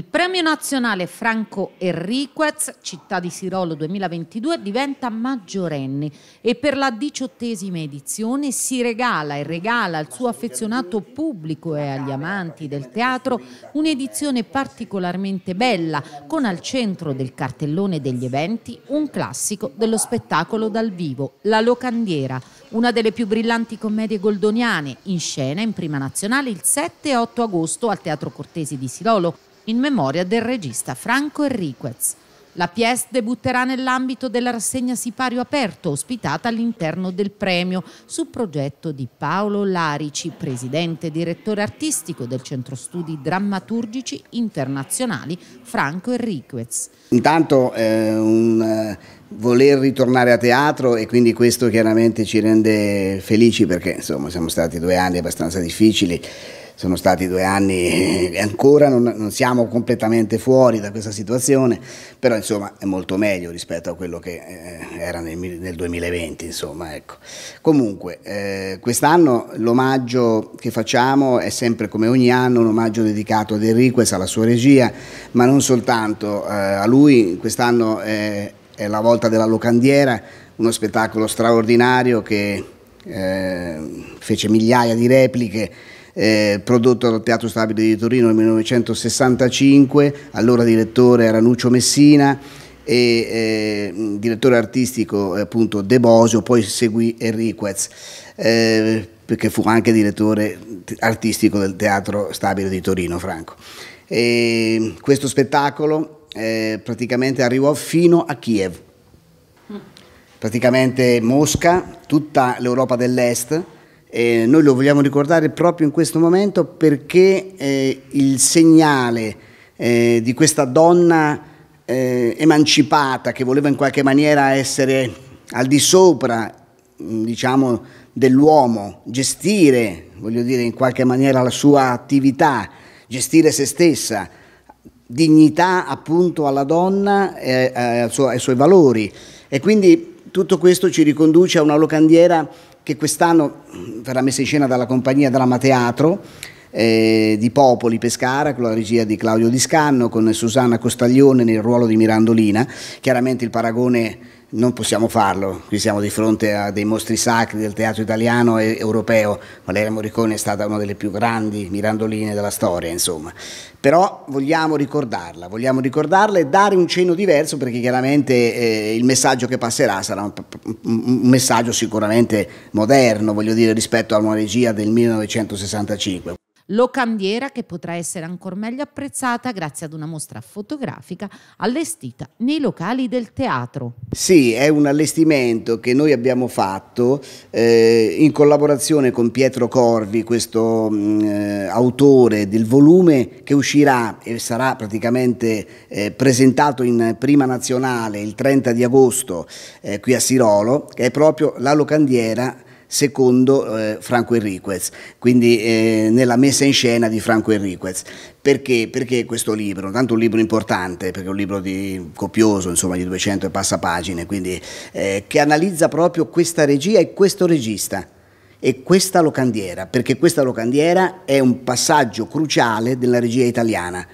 Il premio nazionale Franco Enriquez, Città di Sirolo 2022, diventa maggiorenne e per la diciottesima edizione si regala e regala al suo affezionato pubblico e agli amanti del teatro un'edizione particolarmente bella, con al centro del cartellone degli eventi un classico dello spettacolo dal vivo, La Locandiera, una delle più brillanti commedie goldoniane, in scena in prima nazionale il 7 e 8 agosto al Teatro Cortesi di Sirolo in memoria del regista Franco Enriquez. La pièce debutterà nell'ambito della rassegna Sipario Aperto, ospitata all'interno del premio, su progetto di Paolo Larici, presidente e direttore artistico del Centro Studi Drammaturgici Internazionali Franco Enriquez. Intanto è eh, un, eh, voler ritornare a teatro e quindi questo chiaramente ci rende felici perché insomma siamo stati due anni abbastanza difficili sono stati due anni e ancora non, non, siamo completamente fuori da questa situazione, però insomma è molto meglio rispetto a quello che eh, era nel, nel, 2020. Insomma, ecco. Comunque, eh, quest'anno l'omaggio che facciamo è sempre come ogni anno un omaggio dedicato ad Enriquez, alla sua regia, ma non soltanto eh, a lui, quest'anno è, è la volta della locandiera, uno spettacolo straordinario che eh, fece migliaia di repliche eh, prodotto dal Teatro Stabile di Torino nel 1965, allora direttore era Nuccio Messina e eh, direttore artistico eh, appunto De Bosio, poi seguì Enriquez, eh, perché fu anche direttore artistico del Teatro Stabile di Torino, Franco. E questo spettacolo eh, praticamente arrivò fino a Kiev, mm. praticamente Mosca, tutta l'Europa dell'Est, eh, noi lo vogliamo ricordare proprio in questo momento perché eh, il segnale eh, di questa donna eh, emancipata che voleva in qualche maniera essere al di sopra mm, diciamo, dell'uomo, gestire, voglio dire, in qualche maniera la sua attività, gestire se stessa, dignità appunto alla donna e, e eh, suo, ai suoi valori. E quindi tutto questo ci riconduce a una locandiera che quest'anno verrà messa in scena dalla compagnia Drama Teatro eh, di Popoli Pescara con la regia di Claudio Discanno con Susanna Costaglione nel ruolo di Mirandolina chiaramente il paragone non possiamo farlo, qui siamo di fronte a dei mostri sacri del teatro italiano e europeo, Valeria Morricone è stata una delle più grandi mirandoline della storia, insomma. Però vogliamo ricordarla, vogliamo ricordarla e dare un cenno diverso perché chiaramente eh, il messaggio che passerà sarà un, un, messaggio sicuramente moderno, voglio dire, rispetto a una regia del 1965 locandiera che potrà essere ancora meglio apprezzata grazie ad una mostra fotografica allestita nei locali del teatro. Sì, è un allestimento che noi abbiamo fatto eh, in collaborazione con Pietro Corvi, questo mh, mm, eh, autore del volume che uscirà e sarà praticamente eh, presentato in prima nazionale il 30 di agosto eh, qui a Sirolo, che è proprio la locandiera secondo eh, Franco Enriquez, quindi eh, nella messa in scena di Franco Enriquez. Perché? Perché questo libro? Tanto un libro importante, perché è un libro di, copioso, insomma, di 200 e passa pagine, quindi, eh, che analizza proprio questa regia e questo regista e questa locandiera, perché questa locandiera è un passaggio cruciale della regia italiana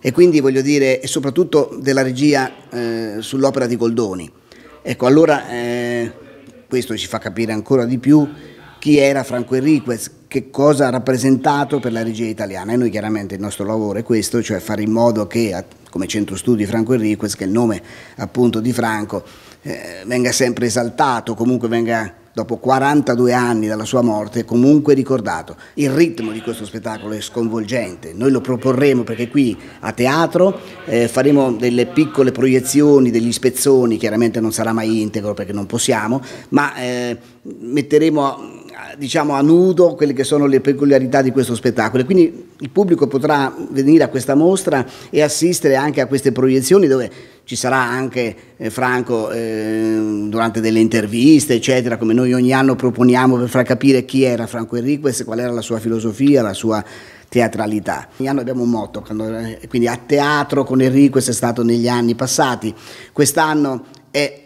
e quindi voglio dire, e soprattutto della regia eh, sull'opera di Goldoni. Ecco, allora eh, questo ci fa capire ancora di più chi era Franco Enriquez, che cosa ha rappresentato per la regia italiana e noi chiaramente il nostro lavoro è questo, cioè fare in modo che come centro studi Franco Enriquez, che è il nome appunto di Franco, eh, venga sempre esaltato, comunque venga dopo 42 anni dalla sua morte, è comunque ricordato. Il ritmo di questo spettacolo è sconvolgente, noi lo proporremo perché qui a teatro eh, faremo delle piccole proiezioni, degli spezzoni, chiaramente non sarà mai integro perché non possiamo, ma eh, metteremo diciamo a nudo quelle che sono le peculiarità di questo spettacolo e quindi il pubblico potrà venire a questa mostra e assistere anche a queste proiezioni dove ci sarà anche eh, Franco eh, durante delle interviste, eccetera, come noi ogni anno proponiamo per far capire chi era Franco Enriquez, qual era la sua filosofia, la sua teatralità. Ogni anno abbiamo un motto, eh, quindi a teatro con Enriquez è stato negli anni passati. Quest'anno è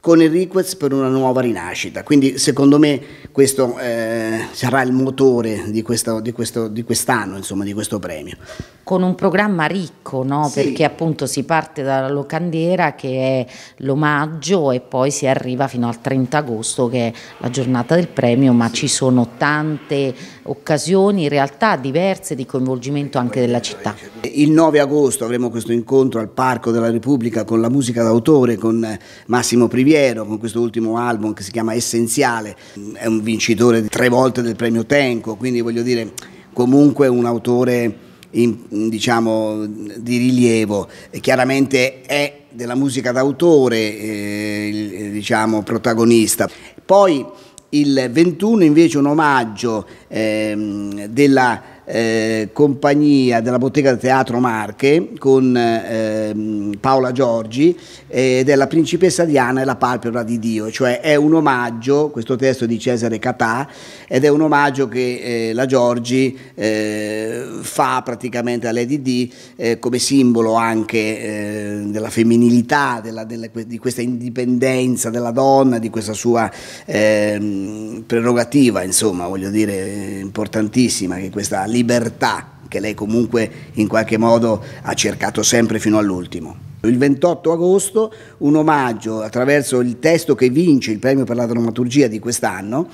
con il Enriquez per una nuova rinascita. Quindi secondo me questo eh, sarà il motore di, questo, di, questo, di quest'anno, insomma, di questo premio. Con un programma ricco, no? sì. perché appunto si parte dalla locandiera che è l'omaggio e poi si arriva fino al 30 agosto che è la giornata del premio, ma sì. ci sono tante occasioni, in realtà diverse di coinvolgimento anche della città. Il 9 agosto avremo questo incontro al Parco della Repubblica con la musica d'autore, con eh, Massimo Privini Riviero con questo ultimo album che si chiama Essenziale, è un vincitore tre volte del premio Tenco, quindi voglio dire comunque un autore in, diciamo, di rilievo, chiaramente è della musica d'autore eh, il eh, diciamo, protagonista. Poi il 21 invece un omaggio eh, della eh, compagnia della Bottega del Teatro Marche con eh, Paola Giorgi eh, ed è la Principessa Diana e la palpebra di Dio, cioè è un omaggio, questo testo di Cesare Catà, ed è un omaggio che eh, la Giorgi eh, fa praticamente a Lady D come simbolo anche della femminilità, della, della, di questa indipendenza della donna, di questa sua ehm, prerogativa, insomma, voglio dire, importantissima che questa lì libertà che lei comunque in qualche modo ha cercato sempre fino all'ultimo. Il 28 agosto un omaggio attraverso il testo che vince il premio per la drammaturgia di quest'anno,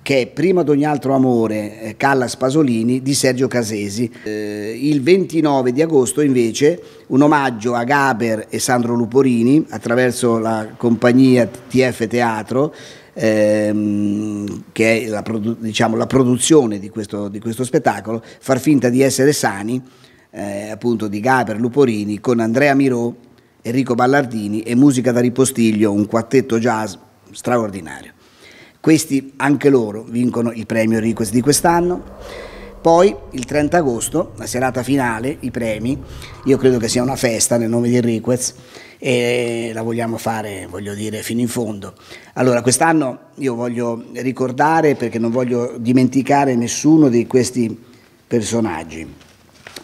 che è Prima d'ogni altro amore, eh, Callas Pasolini di Sergio Casesi. Eh, il 29 di agosto invece un omaggio a Gaber e Sandro Luporini attraverso la compagnia TF Teatro ehm, che è la, produ diciamo, la produzione di questo, di questo, spettacolo, far finta di essere sani, eh, appunto di Gaber Luporini, con Andrea Mirò, Enrico Ballardini e musica da ripostiglio, un quartetto jazz straordinario. Questi, anche loro, vincono il premio Request di quest'anno. Poi il 30 agosto, la serata finale, i premi, io credo che sia una festa nel nome di Enriquez, e la vogliamo fare, voglio dire, fino in fondo. Allora, quest'anno io voglio ricordare, perché non voglio dimenticare nessuno di questi personaggi.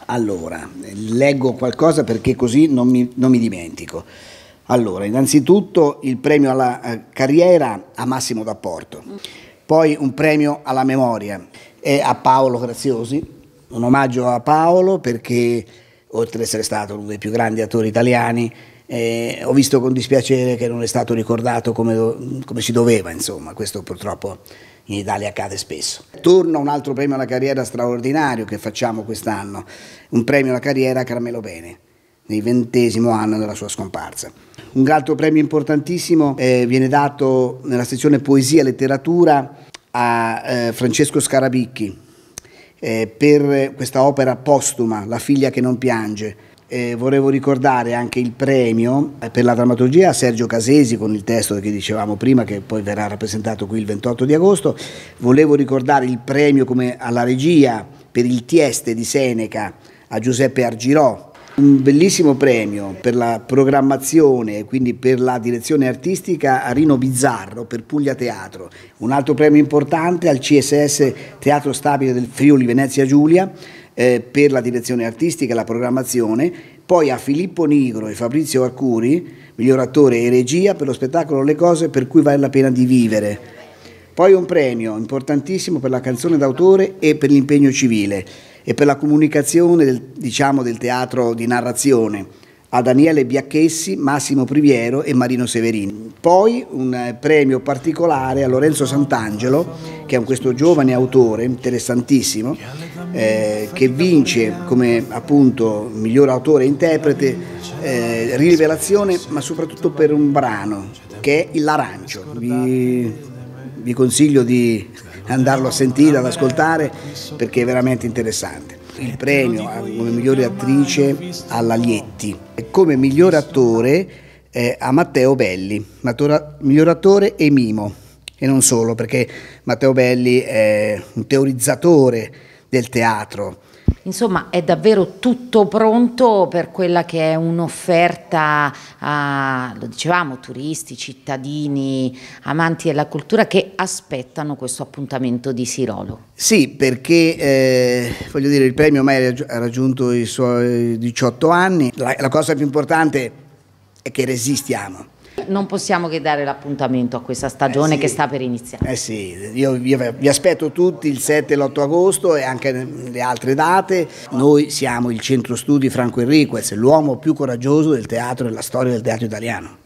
Allora, leggo qualcosa perché così non mi, non mi dimentico. Allora, innanzitutto il premio alla eh, carriera a Massimo D'Apporto, poi un premio alla memoria e a Paolo Graziosi, un omaggio a Paolo perché oltre ad essere stato uno dei più grandi attori italiani, eh, ho visto con dispiacere che non è stato ricordato come, come, si doveva, insomma, questo purtroppo in Italia accade spesso. Torna un altro premio alla carriera straordinario che facciamo quest'anno, un premio alla carriera a Carmelo Bene, nel ventesimo anno della sua scomparsa. Un altro premio importantissimo eh, viene dato nella sezione Poesia e Letteratura a eh, Francesco Scarabicchi eh, per questa opera postuma, La figlia che non piange, eh, volevo ricordare anche il premio eh, per la drammaturgia a Sergio Casesi con il testo che dicevamo prima che poi verrà rappresentato qui il 28 di agosto. Volevo ricordare il premio alla regia per il Tieste di Seneca a Giuseppe Argirò. Un bellissimo premio per la programmazione e quindi per la direzione artistica a Rino Bizzarro per Puglia Teatro. Un altro premio importante al CSS Teatro Stabile del Friuli Venezia Giulia eh, per la direzione artistica e la programmazione, poi a Filippo Nigro e Fabrizio Arcuri, miglior attore e regia per lo spettacolo Le cose per cui vale la pena di vivere. Poi un premio importantissimo per la canzone d'autore e per l'impegno civile e per la comunicazione del, diciamo, del teatro di narrazione a Daniele Biacchessi, Massimo Priviero e Marino Severini. Poi un eh, premio particolare a Lorenzo Sant'Angelo, che è questo giovane autore interessantissimo, eh, che vince come appunto miglior autore e interprete, eh, rivelazione, ma soprattutto per un brano che è L'arancio. Vi, vi consiglio di andarlo a sentire, ad ascoltare perché è veramente interessante il premio come migliore attrice alla Lietti e come miglior attore eh, a Matteo Belli, Matura, miglior attore e Mimo e non solo perché Matteo Belli è un teorizzatore del teatro. Insomma, è davvero tutto pronto per quella che è un'offerta a, lo dicevamo, turisti, cittadini, amanti della cultura che aspettano questo appuntamento di Sirolo. Sì, perché eh, voglio dire, il premio ormai ha raggiunto i suoi 18 anni. La, la cosa più importante è che resistiamo non possiamo che dare l'appuntamento a questa stagione eh sì, che sta per iniziare. Eh sì, io, vi aspetto tutti il 7 e l'8 agosto e anche le altre date. Noi siamo il centro studi Franco Enriquez, l'uomo più coraggioso del teatro e della storia del teatro italiano.